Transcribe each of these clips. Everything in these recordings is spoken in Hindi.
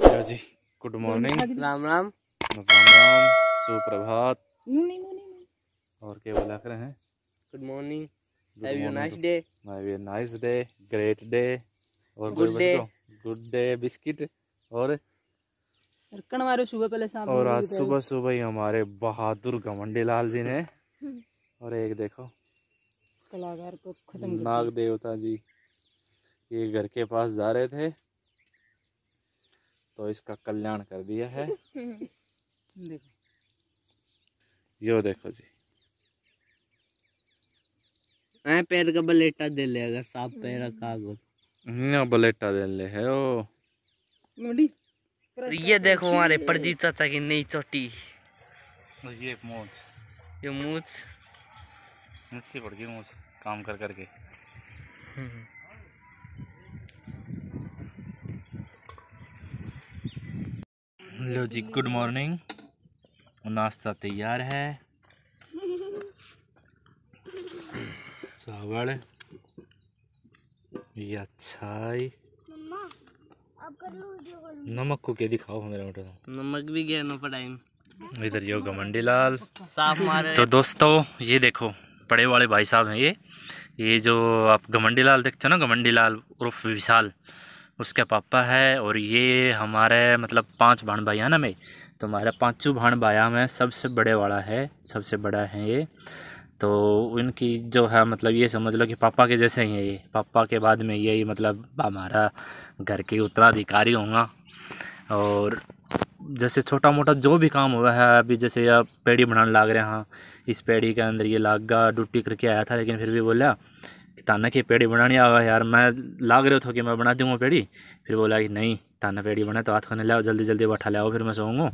जी गुड मॉर्निंग राम राम राम राम सुप्रभात और क्या बोला कर रहे हैं good morning have you nice day have you nice day great day और good day good day biscuit और मारो सुबह पहले शाम और आज सुबह सुबह ही हमारे बहादुर घमंडी लाल जी ने हम्म। और एक देखो कलाकार को खत्म नाग देवता जी ये घर के पास जा रहे थे तो इसका कल्याण कर दिया है यो देखो जी पैर का बलेटा दे ले अगर साफ पैर का हम्म। तो। बलेटा दे ले है ओ ये देखो हमारे प्रदीप चाचा की नई चोटी तो ये मूछ ये मूछ मिट्टी पड़ गई मूछ काम कर करके हम्म। लो जी गुड मॉर्निंग नाश्ता तैयार है चावल ये अच्छाई नमक को क्या दिखाओ मेरा बेटा नमक भी गया ना टाइम इधर योगा मंडी लाल साफ मारे तो दोस्तों ये देखो बड़े वाले भाई साहब हैं ये ये जो आप घमंडी लाल देखते हो ना घमंडी लाल उर्फ विशाल उसके पापा है और ये हमारे मतलब पांच भाण भाइया ना मैं तो हमारे पाँचों भाण भाया में सबसे बड़े वाला है सबसे बड़ा है ये तो उनकी जो है मतलब ये समझ लो कि पापा के जैसे ही है ये पापा के बाद में यही मतलब हमारा घर के उत्तराधिकारी होगा और जैसे छोटा मोटा जो भी काम हुआ है अभी जैसे यह पेड़ी बनाने लाग रहे हैं इस पेड़ी के अंदर ये लाग गया ड्यूटी करके आया था लेकिन फिर भी बोला ताना की पेड़ी बनानी आवा यार मैं लाग रहे हो कि मैं बना दूँगा पेड़ी फिर बोला कि नहीं ताना पेड़ी बना तो हाथ खाने लाओ जल्दी जल्दी बाठा लाओ फिर मैं सोऊंगा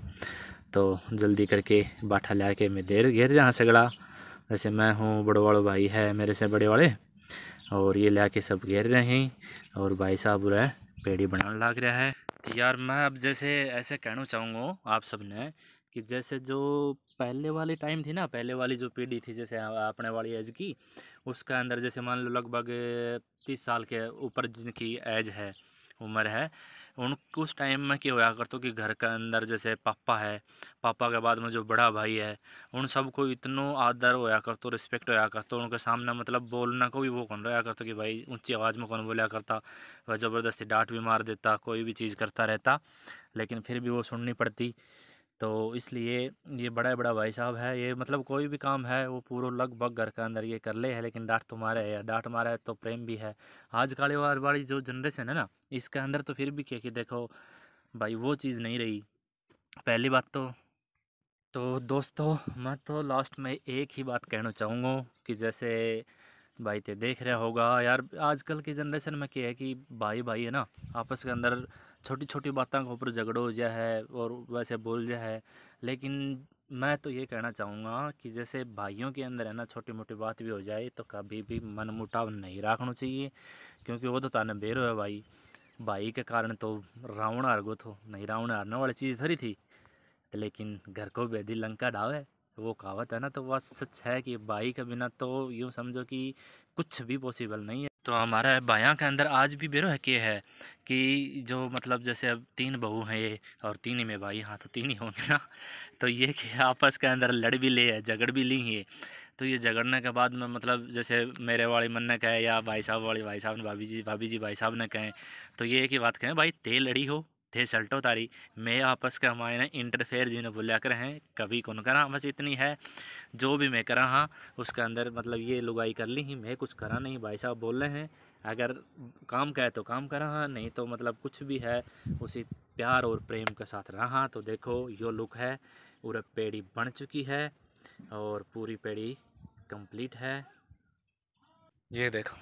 तो जल्दी करके बाठा ला के मैं देर घेर जहाँ से गड़ा वैसे मैं हूँ बड़ो वालो भाई है मेरे से बड़े वाले और ये ला के सब घेर रहे हैं और भाई साहब बुरा पेड़ी बनाने लाग रहा है तो यार मैं अब जैसे ऐसे कहना चाहूँगा आप सब ने कि जैसे जो पहले वाली टाइम थी ना पहले वाली जो पीढ़ी थी जैसे अपने वाली एज की उसके अंदर जैसे मान लो लगभग तीस साल के ऊपर जिनकी एज है उम्र है उन उस टाइम में क्या होया करता कि घर के अंदर जैसे पापा है पापा के बाद में जो बड़ा भाई है उन सबको इतनो आदर होया करते रिस्पेक्ट होया करते उनके सामने मतलब बोलना को भी वो कौन रहा करता कि भाई ऊंची आवाज़ में कौन बोलया करता वह ज़बरदस्ती डांट भी मार देता कोई भी चीज़ करता रहता लेकिन फिर भी वो सुननी पड़ती तो इसलिए ये बड़ा बड़ा भाई साहब है ये मतलब कोई भी काम है वो पूरा लगभग घर के अंदर ये कर ले है लेकिन डांट तो मारे है डांट मारा है तो प्रेम भी है आज काले वाली जो जनरेशन है ना इसके अंदर तो फिर भी क्या कि देखो भाई वो चीज़ नहीं रही पहली बात तो तो दोस्तों मैं तो लास्ट में एक ही बात कहना चाहूँगा कि जैसे भाई तो देख रहा होगा यार आजकल की जनरेशन में क्या है कि भाई भाई है ना आपस के अंदर छोटी छोटी बातों के ऊपर झगड़ो हो जाए है और वैसे बोल जाए है लेकिन मैं तो ये कहना चाहूँगा कि जैसे भाइयों के अंदर है ना छोटी मोटी बात भी हो जाए तो कभी भी मन मुटाव नहीं रखना चाहिए क्योंकि वो तो ताने बेरो है भाई भाई के कारण तो रावण हार गो तो नहीं रावण हारने वाली चीज़ धरी थी लेकिन घर को बेदी लंका डावे वो कहावत है ना तो वह सच है कि भाई के बिना तो यूँ समझो कि कुछ भी पॉसिबल नहीं है तो हमारा बायां के अंदर आज भी बेरो है के है कि जो मतलब जैसे अब तीन बहू हैं ये और तीन ही में भाई हाँ तो तीन ही होंगे ना तो ये कि आपस के अंदर लड़ भी ले है झगड़ भी ली है तो ये झगड़ने के बाद में मतलब जैसे मेरे वाले मन ने कहे या भाई साहब वाले भाई साहब ने भाभी जी भाभी जी भाई साहब ने कहें तो ये ही बात कहें भाई ते लड़ी हो थे सल्टो तारी मैं आपस का ना इंटरफेयर जिन्हें बोलिया कर हैं कभी कौन करा बस इतनी है जो भी मैं करा हाँ उसके अंदर मतलब ये लुगाई कर ली ही मैं कुछ करा नहीं भाई साहब बोल रहे हैं अगर काम का है तो काम करा हाँ नहीं तो मतलब कुछ भी है उसी प्यार और प्रेम के साथ रहा तो देखो यो लुक है पूरा पेड़ी बन चुकी है और पूरी पेड़ी कंप्लीट है ये देखो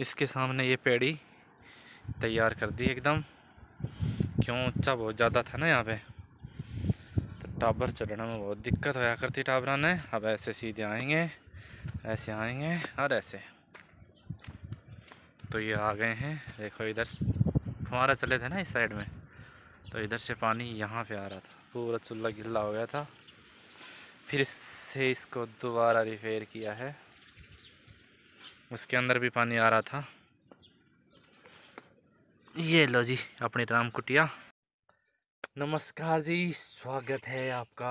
इसके सामने ये पेड़ी तैयार कर दी एकदम क्यों ऊँचा बहुत ज़्यादा था ना यहाँ पे तो टाबर चढ़ने में बहुत दिक्कत होया करती टाबरा ने अब ऐसे सीधे आएंगे ऐसे आएंगे और ऐसे तो ये आ गए हैं देखो इधर फुहारा चले थे ना इस साइड में तो इधर से पानी यहाँ पे आ रहा था पूरा चूल्हा गिल्ला हो गया था फिर से इसको दोबारा रिपेयर किया है उसके अंदर भी पानी आ रहा था ये लो जी अपने राम कुटिया नमस्कार जी स्वागत है आपका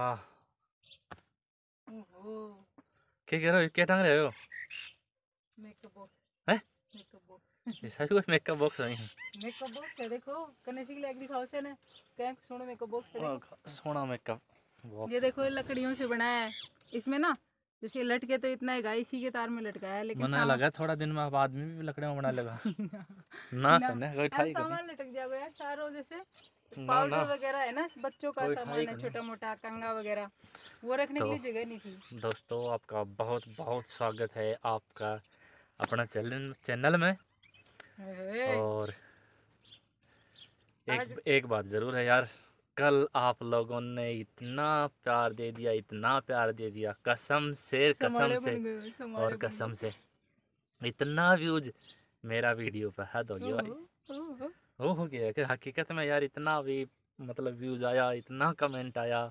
क्या कह रहे हो क्या टांग रहे हो मेकअप बॉक्स है मेकअप बॉक्स है देखो कने सी लैग दिखाओ से ने कैंक सोना मेकअप बॉक्स है हाँ, सोना मेकअप बॉक्स ये देखो लकड़ियों से बनाया है इसमें ना जैसे लटके तो इतना है इसी के तार में लटकाया है लेकिन बना लगा थोड़ा दिन में बाद में भी लकड़े में बना लगा ना करने सामान लटक जाएगा यार सारो जैसे पाउडर वगैरह है ना बच्चों का सामान है छोटा मोटा कंगा वगैरह वो रखने के तो लिए जगह नहीं थी दोस्तों आपका बहुत बहुत स्वागत है आपका अपना चैनल चैनल में और एक एक बात ज़रूर है यार कल आप लोगों ने इतना प्यार दे दिया इतना प्यार दे दिया कसम से कसम से और कसम से इतना व्यूज मेरा वीडियो पर हद हो गया भाई वो हो गया कि हकीकत में यार इतना भी मतलब व्यूज आया इतना कमेंट आया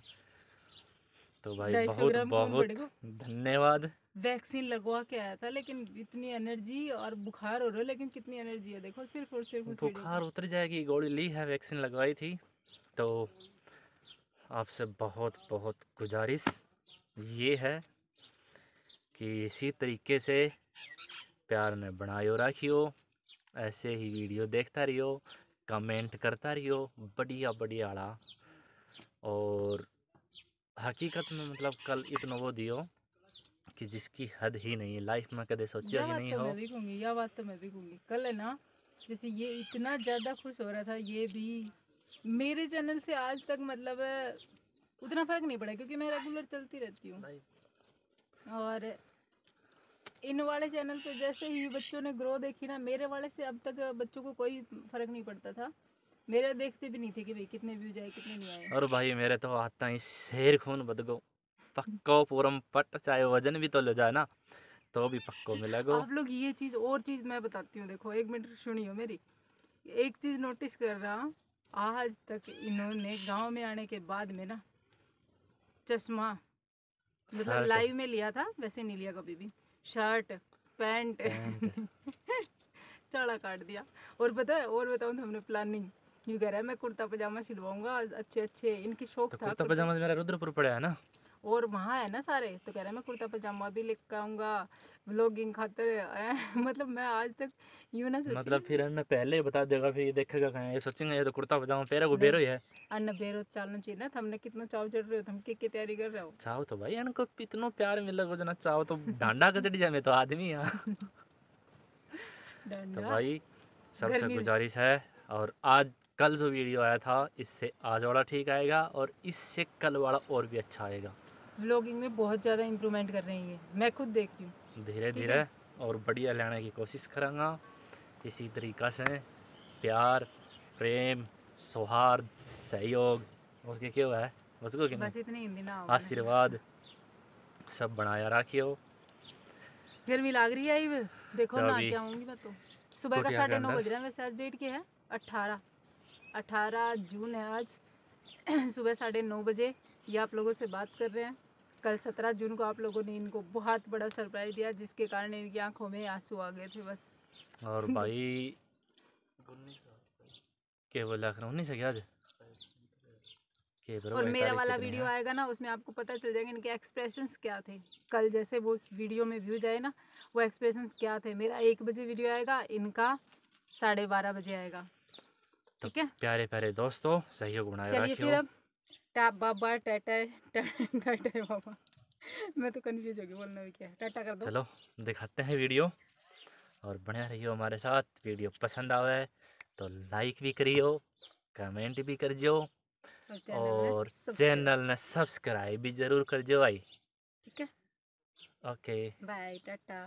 तो भाई बहुत बहुत धन्यवाद वैक्सीन लगवा के आया था लेकिन इतनी एनर्जी और बुखार हो रहा है लेकिन कितनी एनर्जी है देखो सिर्फ और सिर्फ बुखार उतर जाएगी गोली ली है वैक्सीन लगवाई थी तो आपसे बहुत बहुत गुजारिश ये है कि इसी तरीके से प्यार ने बनायो रखियो ऐसे ही वीडियो देखता रहियो कमेंट करता रहियो बढ़िया बढ़िया आड़ा और हकीकत में मतलब कल इतना वो दियो कि जिसकी हद ही नहीं है लाइफ में कदे सोचा ही नहीं तो हो मैं भी यह बात तो मैं भी कल है ना जैसे ये इतना ज़्यादा खुश हो रहा था ये भी मेरे चैनल से आज तक मतलब उतना फ़र्क नहीं पड़ा क्योंकि मैं रेगुलर चलती रहती हूँ और इन वाले चैनल पे जैसे ही बच्चों ने ग्रो देखी ना मेरे वाले से अब तक बच्चों को कोई फ़र्क नहीं पड़ता था मेरे देखते भी नहीं थे कि भाई कितने व्यूज आए कितने नहीं आए और भाई मेरे तो आता ही शेर खून बदगो पक्को पूरम पट चाहे वजन भी तो ले जाए ना तो भी पक्को मिलेगा आप लोग ये चीज़ और चीज़ मैं बताती हूँ देखो एक मिनट सुनियो मेरी एक चीज़ नोटिस कर रहा हूँ आज तक इन्होंने गांव में आने के बाद में ना चश्मा मतलब लाइव में लिया था वैसे नहीं लिया कभी भी शर्ट पैंट, चौड़ा चाड़ा काट दिया और पता और बताऊँ तो हमने प्लानिंग यूँ कह रहा है मैं कुर्ता पजामा सिलवाऊंगा अच्छे अच्छे इनकी शौक तो था कुर्ता पजामा मेरा रुद्रपुर पड़ा है ना और वहाँ है ना सारे तो कह रहे हैं मैं कुर्ता पजामा भी लेकर आऊंगा ब्लॉगिंग खातर मतलब मैं आज तक यू ना सोची मतलब फिर अन्ना पहले ही बता देगा फिर ये देखेगा कहें ये सोचेंगे ये तो कुर्ता पजामा फेरा को बेरो है अन्ना बेरो चालना चाहिए ना तुमने तो कितना चाव चढ़ रहे हो तुम तो की तैयारी कर रहे हो चाव तो भाई को इतना प्यार मिला को जना चाव तो डांडा कचड़ी जाए मैं तो आदमी यहाँ तो भाई सबसे गुजारिश है और आज कल जो वीडियो आया था इससे आज वाला ठीक आएगा और इससे कल वाला और भी अच्छा आएगा व्लॉगिंग में बहुत ज़्यादा इम्प्रूवमेंट कर रही है मैं खुद देखती हूँ धीरे धीरे और बढ़िया लेने की कोशिश करूँगा इसी तरीक़ा से प्यार प्रेम सौहार्द सहयोग और क्या क्या है उसको बस इतनी हिंदी ना आशीर्वाद सब बनाया रखियो गर्मी लाग रही है ये देखो ना क्या होंगी मैं तो सुबह का साढ़े नौ बज रहा है वैसे आज डेट क्या है अट्ठारह अट्ठारह जून है आज सुबह साढ़े नौ बजे ये आप लोगों से बात कर रहे हैं कल सत्रह जून को आप लोगों ने इनको बहुत बड़ा सरप्राइज़ दिया जिसके कारण इनकी आंखों में आंसू आ गए थे बस और भाई केवल उन्नीस है क्या और मेरा वाला वीडियो आएगा ना उसमें आपको पता चल जाएगा इनके एक्सप्रेशंस क्या थे कल जैसे वो उस वीडियो में व्यूज आए ना वो एक्सप्रेशंस क्या थे मेरा एक बजे वीडियो आएगा इनका साढ़े बारह बजे आएगा ठीक है प्यारे प्यारे दोस्तों सहयोग बनाए फिर अब बाबा टाटा टाटा बाबा मैं तो कंफ्यूज होगी गई बोलने में क्या टाटा कर दो चलो दिखाते हैं वीडियो और बढ़िया रहियो हमारे साथ वीडियो पसंद आवे तो लाइक भी करियो कमेंट भी कर जो और चैनल ने सब्सक्राइब भी जरूर कर जो भाई ठीक है ओके बाय टाटा